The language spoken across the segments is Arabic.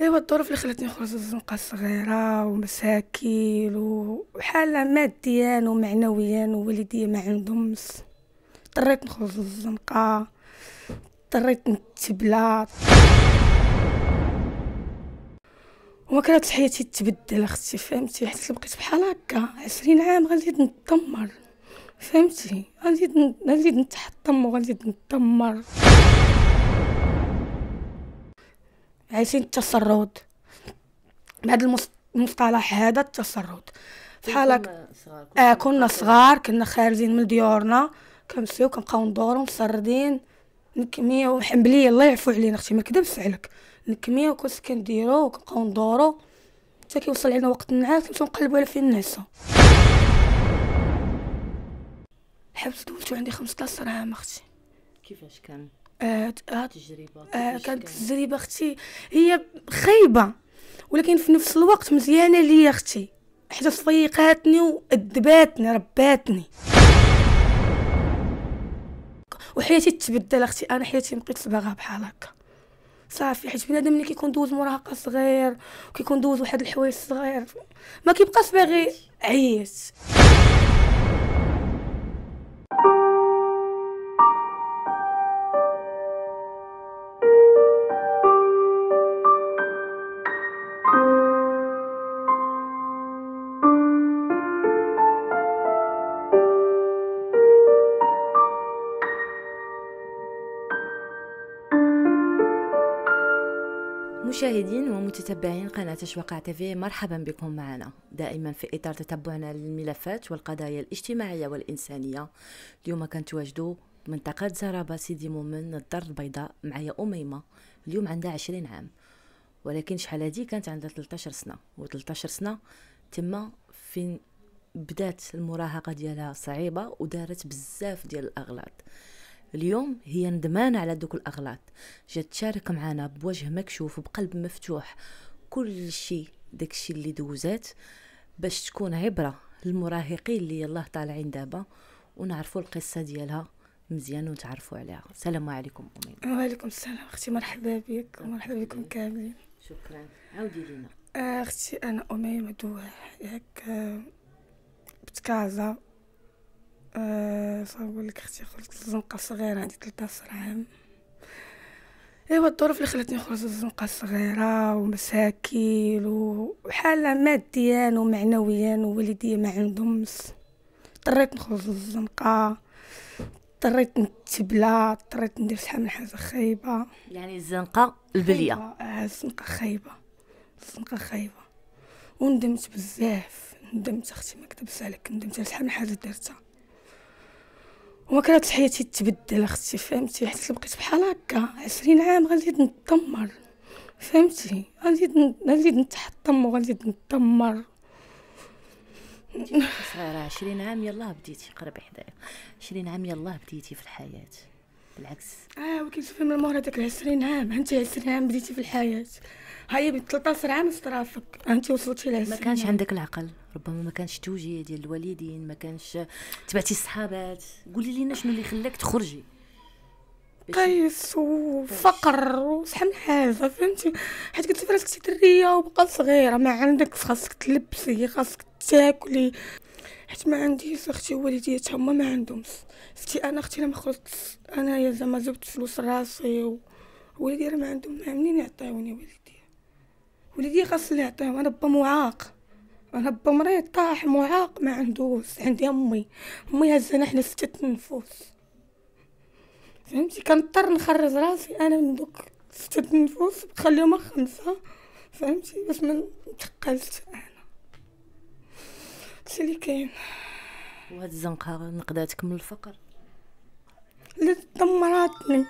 ايوا الظروف اللي خلتني نخرج الزنقه الصغيره ومساكين وحاله ماديا ومعنويا ووالدي ما عندهم اضطريت نخرج الزنقه اضطريت نتبلى وما كانت حياتي تبدل اختي فهمتي حيت بقيت بحال هكا عشرين عام غادي نتدمر فهمتي غادي غادي نتحطم وغادي نتدمر عايشين التسرد بهذا المصطلح هذا التسرد فحالك آه كنا صغار كنا خارجين من ديورنا كنمشيو كنبقاو ندورو مسردين نكميو حملي الله يعفو علينا اختي ما كذبش عليك نكميو كلشي كنديرو كنبقاو ندورو حتى كيوصل علينا وقت النعاس كنمشيو نقلبو على فين نعسو الحبس دولت عندي 15 عام اختي كيفاش كان آه آه تجربه آه كانت تجربه اختي هي خايبه ولكن في نفس الوقت مزيانه ليا اختي حيت صفيقاتني وادباتني رباتني وحياتي تبدل اختي انا حياتي مبقيت باغا بحال هكا صافي حيت بنادم ملي كيكون دوز مراهقه صغير وكيكون دوز واحد الحوايج صغير ما كيبقاش باغي عييت متتبعين قناة شواقع تيفي مرحبا بكم معنا دائما في إطار تتبعنا للملفات والقضايا الاجتماعية والإنسانية اليوم تواجدوا منطقة زرابة سيدي مومن الدار البيضاء معايا أميمة اليوم عندها عشرين عام ولكن شحال هادي كانت عندها 13 سنة و13 سنة تما فين بدات المراهقة ديالها صعيبة ودارت بزاف ديال الأغلاط اليوم هي ندمان على دوك الاغلاط جات تشارك معنا بوجه مكشوف بقلب مفتوح كل شيء داكشي اللي دوزات باش تكون عبره للمراهقين اللي يلاه طالعين دابا ونعرفوا القصه ديالها مزيان وتعرفوا عليها السلام عليكم امين وعليكم السلام اختي مرحبا بك ومرحبا بكم كاملين شكرا عاودي لينا آه، اختي انا اميمه دوح ياك آه، بتكازا أه لك اختي خرجت الزنقة الصغيره عندي 13 عام ايوا الظروف اللي خلتني نخرج للزنقه الصغيره ومساكين وحاله ماديا ومعنويا ووالديا ما عندهمش اضطريت نخرج للزنقه اضطريت نتبلى اضطريت ندير شحال من حاجه خايبه يعني الزنقه البليه آه الزنقه خايبه الزنقه خايبه وندمت بزاف ندمت اختي ما كتبش عليك ندمت على شحال من حاجه درتها وما حياتي تبدل اختي فهمتي حيت بقيت بحال هكا عشرين عام غادي نتدمر فهمتي غادي غادي نتحطم وغادي نتدمر صغيرة عشرين عام يلاه بديتي قرب حدايا عشرين عام يلاه بديتي في الحياة بالعكس اه وكيف من المهرة ديك 20 عام انت 20 عام بديتي في الحياه هاي ب 13 عام راسك انت وصلتي ل ما كانش عندك العقل ربما ما كانش توجيه ديال الوالدين ما كانش تبعتي الصحابات قولي لينا شنو اللي خلاك تخرجي قيس وفقر وشحال من حاجه فهمتي حيت كنتي في راسك دريه وبقى صغيره ما عندك خاصك تلبسي خاصك تاكلي حيت ما عندي اختي ووالديتها هما ما عندهمش شتي انا اختي لما انا انايا زعما جبت فلوس راسي ووليدي راه ما عندهم منين يعطيوني وليدي وليدي خاص اللي يعطيهم انا با معاق انا با مريض طاح معاق ما عندوش عندي امي امي هزانا حنا ستة نفوس فهمتي كنضطر نخرج راسي انا من دوك ستة نفوس بخليهم خمسة فهمتي باش ما نتقلش انا داكشي اللي كاين وهاد الزنقه نقداتك من الفقر اللي دمراتني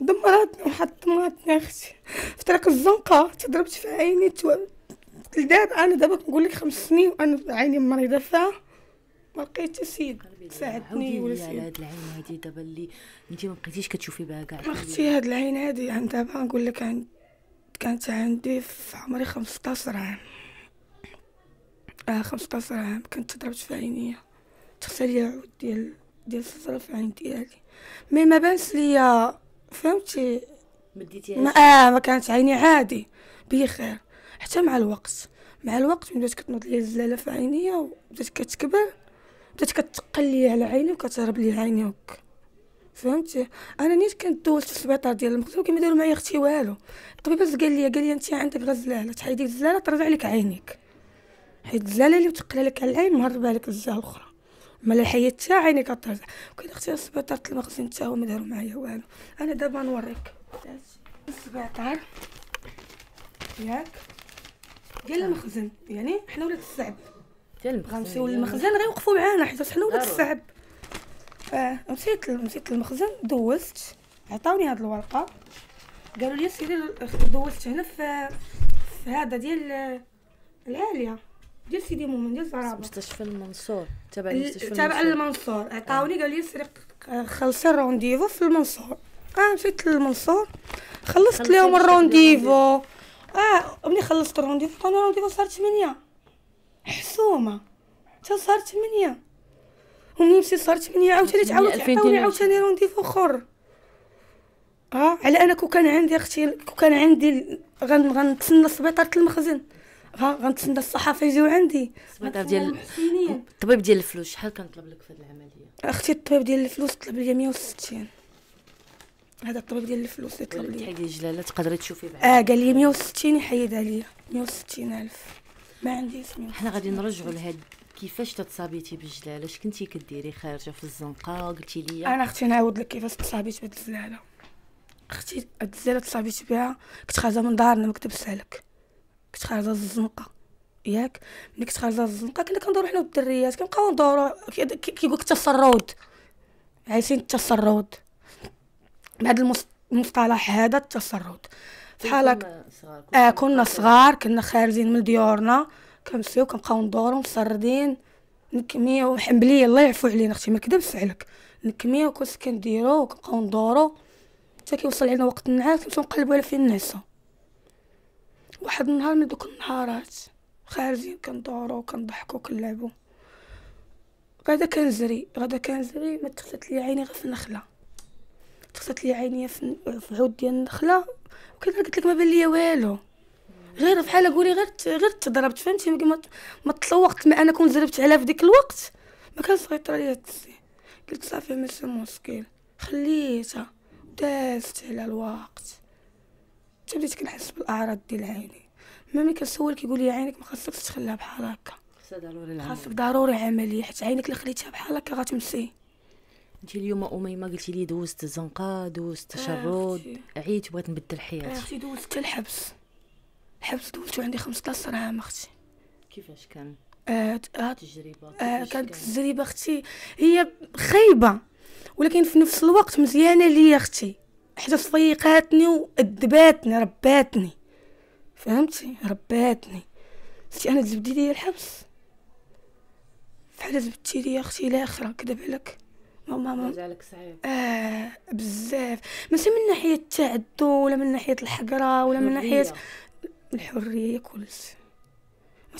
دمراتني وحطماتني اختي في طريق الزنقه تضربت في عيني تو... لدابا انا دابا كنقول لك خمس سنين وانا عيني مريضه فيها ما لقيت سيد ساعدني ولا سيد هاد العين هادي دابا اللي انت ما بقيتيش كتشوفي بها كاع اختي هاد العين هادي عندها دابا نقول لك عند كانت عندي في عمري 15 عام آه خمسطاشر عام كنت ضربت في عينيا تخسر لي عود ديال ديال الصصرة في عين ديالي مي ما بانش ليا فهمتي ما اه ما كانت عيني عادي بخير حتى مع الوقت مع الوقت ملي بدات كتنوض لي الزلالة في عينيا وبدات كتكبر بدات كتقل لي على عيني وكتهرب لي عيني هكا فهمتي انا نيت كنت دوزت في السبيطار ديال المغرب كما داروا معايا اختي والو الطبيب قال لي قال لي انت عندك غزلاله تحيدي الزلاله ترجع لك عينيك حيت الزلالة اللي تقلا لك على العين مهربة لك الزهر الاخرى ما لا حيت تاع عيني كترجع كاين اختي السبيطار المخزن حتى هو ما داروا معايا والو انا دابا نوريك السبيطار ياك ديال آه. المخزن يعني حنا ولاد الصعب ديال المخزن غنمشيو للمخزن غيوقفوا معانا حيت حنا ولاد الصعب اه مشيت مشيت للمخزن دوزت عطاوني هاد الورقه قالوا لي سيري دوزت هنا في في هذا ديال العاليه ديال سيدي مؤمن ديال عرابة مستشفى المنصور تبع المستشفى المنصور تبع المنصور عطاوني آه. قال لي سرق خلصي الرونديفو في المنصور اه مشيت للمنصور خلصت لهم الرونديفو اه ملي خلصت الرونديفو كان الرونديفو صار 8 حسومه حتى صار 8 ومني مشيت صار 8 عاوتاني تعاود عطاوني عاوتاني رونديفو اخر اه على انا كون كان عندي اختي كون كان عندي غنتسنى غن المخزن غنتسنى الصحافه يجيو عندي الطبيب ديال الطبيب ديال الفلوس شحال كان طلب لك في هذه العمليه اختي الطبيب ديال الفلوس طلب لي 160 هذا الطبيب ديال الفلوس اللي طلب لي تحيدي الجلاله تقدري تشوفي بعد اه قال لي 160 يحيدها لي 160 الف ما عنديش حنا غادي نرجعوا لهاد كيفاش تتصابيتي بالجلاله اش كنتي كديري خارجه في الزنقه قلتي لي انا اختي نعاود لك كيفاش تصابيت بالجلاله اختي الجلاله تصابيت بها كنت خارجه من دارنا ما كتبتش عليك كنت خارجه للزنقه ياك ملي كنت خارجه للزنقه كنا كندورو حنا والدريات كنبقاو ندورو كيقولك التسرد عايشين التسرد بهذا المصطلح هذا التسرد فحال كنا, آه كنا صغار كنا خارجين من ديورنا كنمشيو كنبقاو ندورو مسردين نكميو حنبليه الله يعفو علينا اختي ما كدبش عليك نكميو كلشي كنديرو وكنبقاو ندورو حتى كيوصل علينا وقت النعاس كنمشيو نقلبو على فين نعسو واحد النهار ندوك النهارات خارجين كندورو كنضحكو كنلعبو غادا كنجري غادا كنجري ما تخسات لي عيني غير في النخله تخسات لي عيني في عود ديال النخله وكذا قلت لك ما بان ليا والو غير بحال قولي غير غير تضربت فهمتي ما ما تطلوقت ما انا كون زربت عليها في ديك الوقت ما كان غيطرى ليا تسي قلت صافي ماشي مشكل خليتها دازت على الوقت حتى بديت كنحس بالاعراض ديال عيني مامي كنسول كيقول لي عينك ما خاصكش تخليها بحال هكا خاصك ضروري عمليه حيت عينك اللي خليتها بحال هكا غتمسي انت اليوم اميمه قلتي لي دوزت الزنقه دوزت الشرود آه، عييت بغيت نبدل حياتي آه، اختي دوزت حتى الحبس الحبس دوزتو عندي 15 عام اختي كيفاش كان آه التجربه آه كانت التجربه اختي هي خايبه ولكن في نفس الوقت مزيانه ليا اختي حتى صيقاتني وأدباتني رباتني فهمتي رباتني سي انا تزبدي لي الحبس فحال زبدتي لي اختي لا اخرى كذب عليك ماما جالك صعيب اه بزاف ماشي من ناحيه التعدو ولا من ناحيه الحقره ولا من ناحيه الحريه كلشي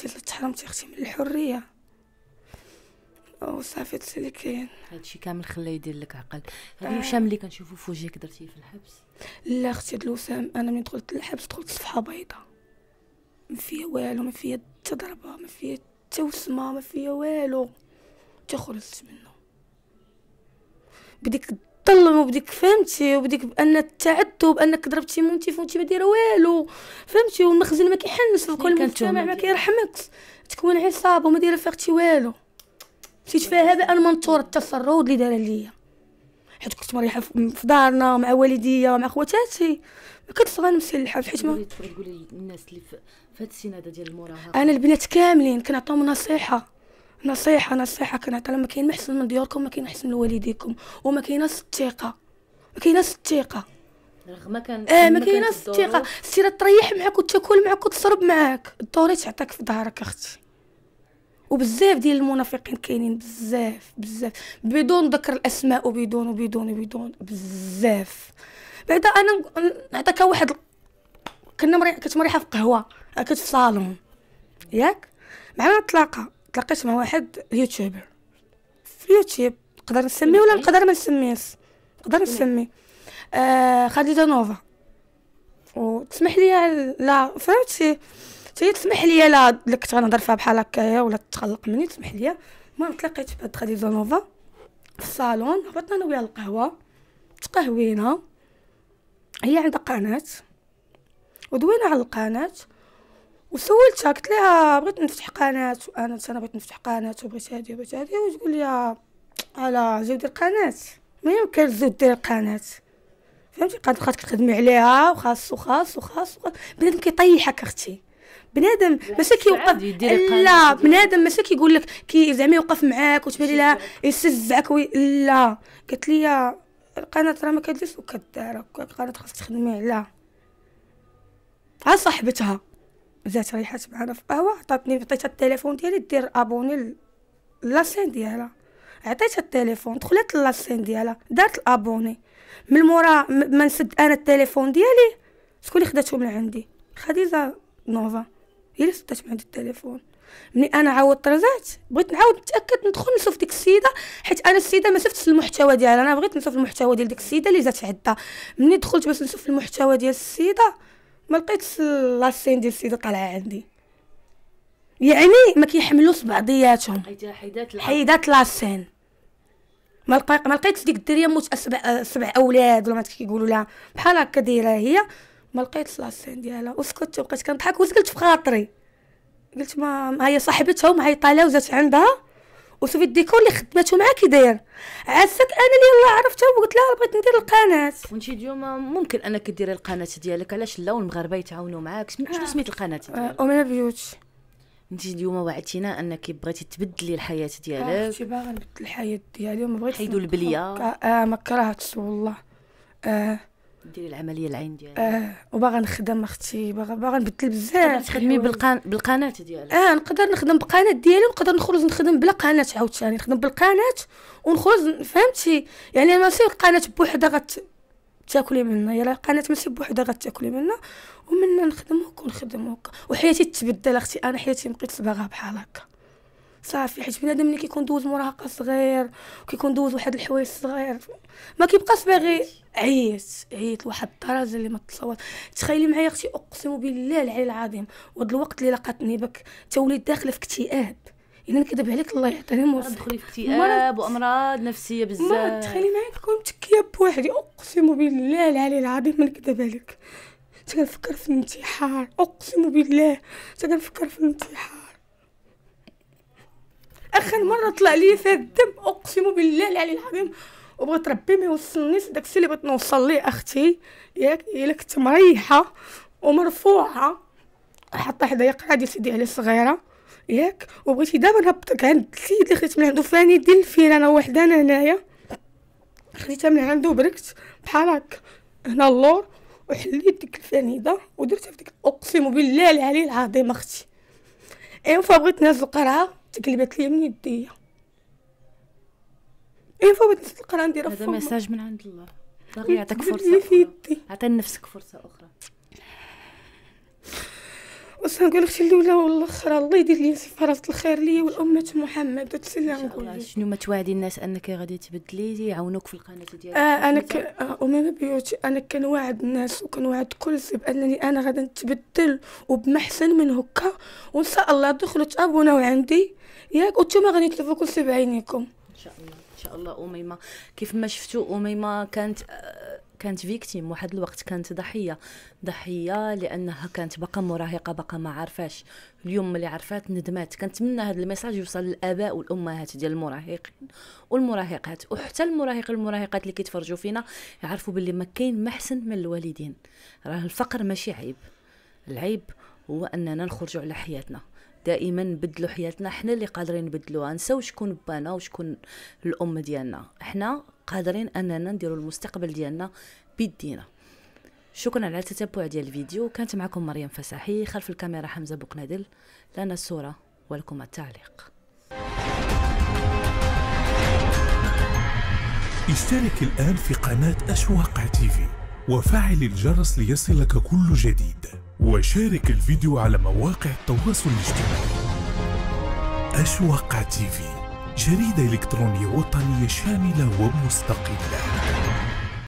ما تحرمتي اختي من الحريه وصافي داكشي اللي كاين هادشي كامل خلاه يدير لك عقل هاد آه. الوسام اللي كنشوفو في وجهك درتيه في الحبس لا اختي هاد الوسام انا ملي دخلت للحبس دخلت صفحه بيضاء ما فيها والو ما فيها حتى ضربه ما فيها حتى وسمه ما فيها والو حتى خرجت منه بديك تظلم وبديك فهمتي وبديك بان التعدو وبانك ضربتي مونتي فهمتي ما دايره والو فهمتي والمخزن ما كيحنش الكل المجتمع ما كيرحمكش تكون عصابه وما دايره فيك والو مشيت بان منطور التسرد اللي دار ليا حيت كنت مريحه في دارنا مع والديا ومع خواتاتي كنتش غنمشي للحف حيت ما تقولي للناس اللي في السن هذا ديال المراهقه انا البنات كاملين كنعطيهم نصيحه نصيحه نصيحه كنعطيها ما كاين محسن من ديوركم ما كاين محسن من والديكم وما كايناش الثقه ما كايناش الثقه رغم كان اه ما كايناش الثقه سير تريح معاك وتاكل معاك وتشرب معاك الدوري تعطيك في ظهرك اختي وبزاف ديال المنافقين كاينين بزاف بزاف بدون ذكر الاسماء وبدون وبدون وبدون بزاف بعدا انا نعطيك واحد كنا مري... كنت مريحه في قهوه كنت في صالون ياك معنا نتلاقى تلاقيت مع واحد يوتيوبر في اليوتيوب نقدر نسميه ولا نقدر ما نسميهش نقدر نسميه آه خديجه نوفا وتسمح لي لا فهمتي تي تسمح لي لا اللي كنت غنهضر فيها بحال هكايا ولا تتخلق مني تسمح لي المهم تلاقيت في هاد غادي زونوفا في الصالون هبطنا انا وياها القهوه تقهوينا هي عندها قناه ودوينا على القناه وسولتها قلت لها بغيت نفتح قناه وانا انا بغيت نفتح قناه وبغيت هادي وبغيت هادي وتقول لي على زيد دير ما يمكن زيد دير القناه فهمتي قالت خاصك تخدمي عليها وخاص وخاص وخاص, وخاص. بنادم كيطيحك اختي بنادم ماشي كيوقف لا بنادم ماشي كيقول لك كي زعما يوقف معاك وتبان لها يسزعك وي لا قالت لي القناه راه ما كتجيش وكدار القناه خاصك تخدمي لا ها صاحبتها جات ريحات معنا في قهوه عطاتني عطيتها التليفون ديالي دير ابوني لاسين ديالها عطيتها التليفون دخلت لاسين ديالها دارت الابوني من مورا ما نسد انا التليفون ديالي شكون اللي خداتو من عندي خديجه نوفا هي اللي صدات من عند التليفون ملي انا عوضت رجعت بغيت نعاود نتاكد ندخل نشوف ديك السيده حيت انا السيده ما شفتش المحتوى ديالها انا بغيت نشوف المحتوى ديال ديك السيده اللي جات عندها ملي دخلت باش نشوف المحتوى ديال السيده ما لقيتش لاسين ديال السيده طالعه عندي يعني ما كيحملوش بعضياتهم حيدات لاسين ما لقيت ما لقيتش ديك الدريه موت سبع سبع اولاد ولا ما كيقولوا لها بحال هكا دايره هي ما لقيتش لاسين ديالها وسكت وبقيت كنضحك وسكلت في خاطري قلت ما هي صاحبتها ومعيطه وزات عندها وشوفي الديكور اللي خدمته معاه كي داير عست انا اللي يلاه عرفتها وقلت لها بغيت ندير القناه وانت اليوم ممكن انك ديري القناه ديالك علاش لا والمغاربه يتعاونوا معاك شنو آه. سميت القناه ديالك آه. اومينا بيوتي انت اليوم وعدتينا انك بغيتي تبدلي الحياه ديالك آه كنت باغا نبدل الحياه ديالي وما بغيتش البليه اه ما كرهتش والله آه ديري العمليه العين ديالك اه وباغا نخدم اختي باغا باغا نبدل بزاف تخدمي بالقناه ديالك اه نقدر نخدم بالقناه ديالي ونقدر نخرج نخدم بلا قناه عاوتاني نخدم بالقناه ونخرج فهمتي يعني ماشي القناه بوحدها غت تاكلي منها يلا القناه ماشي بوحدها غتاكلي منها ومنا نخدم هكا ونخدم هكا وحياتي تبدل اختي انا حياتي مبقيتش باغا بحال هكا صافي حيت بنادم ملي كيكون دوز مراهقه صغير كيكون دوز واحد الحوايج صغير ما كيبقاش باغي عييت عييت لواحد الدرجه اللي ما تصور تخيلي معايا اختي اقسم بالله العلي العظيم وهاد الوقت اللي لقاتني بك توليت داخله في اكتئاب الا نكذب عليك الله يعطيني موفق تدخلي في اكتئاب وامراض نفسيه بزاف ما تخيلي معايا نكون متكيه بوحدي اقسم بالله العلي العظيم ما نكذب عليك تنفكر في الانتحار اقسم بالله تنفكر في الانتحار اخر مره طلع لي فيها الدم اقسم بالله العلي العظيم وبغيت ربي ما يوصلنيش داكشي اللي بغيت نوصل ليه اختي ياك الا كنت مريحه ومرفوعه حاطه حدايا قرادي سيدي على صغيره ياك وبغيتي دابا نهبطك عند السيد اللي خديت من عنده فاني ديال الفيل انا وحده انا هنايا خديتها من عنده بركت بحال هكا هنا اللور وحليت ديك الفانيده ودرتها في ديك اقسم بالله العلي العظيم اختي ايوا فبغيت نهز القرعه تقلبت لي من يديا ايه فبغيت نلقى ندير راه هذا ميساج من عند الله باغي يعطيك فرصه يدي عطي لنفسك فرصه اخرى وصافي نقول اختي الاولى والاخرى الله يدير لي سفاره الخير ليا والامه محمد وتسلى نقول شنو ما توعدي الناس انك غادي تبدلي يعاونوك في القناه ديالك آه انا ك... آه امامه بيوتي انا كنوعد الناس وكنوعد كلشي بانني انا غادي نتبدل وبمحسن من هكا وان شاء الله دخلت ابونا وعندي ياك وانتم كل سبع بعينيكم ان شاء الله ان شاء الله اميمه كيف ما شفتوا اميمه كانت آه، كانت فيكتيم واحد الوقت كانت ضحيه ضحيه لانها كانت باقا مراهقه باقا ما عارفاش اليوم ملي عرفات ندمات كنتمنى هذا الميساج يوصل للاباء والامهات ديال المراهقين والمراهقات وحتى المراهق المراهقات اللي كيتفرجوا فينا يعرفوا باللي ما كاين ما احسن من الوالدين راه الفقر ماشي عيب العيب هو اننا نخرجوا على حياتنا دائما نبدلوا حياتنا حنا اللي قادرين نبدلوها نساو شكون بانا وشكون الام ديالنا حنا قادرين اننا نديروا المستقبل ديالنا بيدينا شكرا على التتبع ديال الفيديو كانت معكم مريم فساحي خلف الكاميرا حمزه بوقنادل لنا الصوره ولكم التعليق اشترك الآن في قناة أشواق في وفعل الجرس ليصلك كل جديد وشارك الفيديو على مواقع التواصل الاجتماعي أشواق تيفي جريدة إلكترونية وطنية شاملة ومستقلة